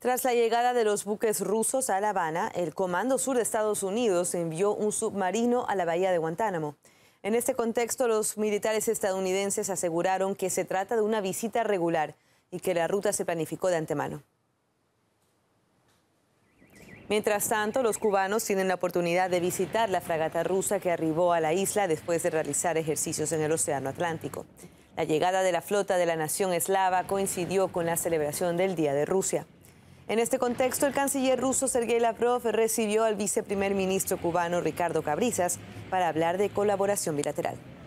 Tras la llegada de los buques rusos a La Habana, el Comando Sur de Estados Unidos envió un submarino a la bahía de Guantánamo. En este contexto, los militares estadounidenses aseguraron que se trata de una visita regular y que la ruta se planificó de antemano. Mientras tanto, los cubanos tienen la oportunidad de visitar la fragata rusa que arribó a la isla después de realizar ejercicios en el Océano Atlántico. La llegada de la flota de la nación eslava coincidió con la celebración del Día de Rusia. En este contexto, el canciller ruso Sergei Lavrov recibió al viceprimer ministro cubano Ricardo Cabrizas para hablar de colaboración bilateral.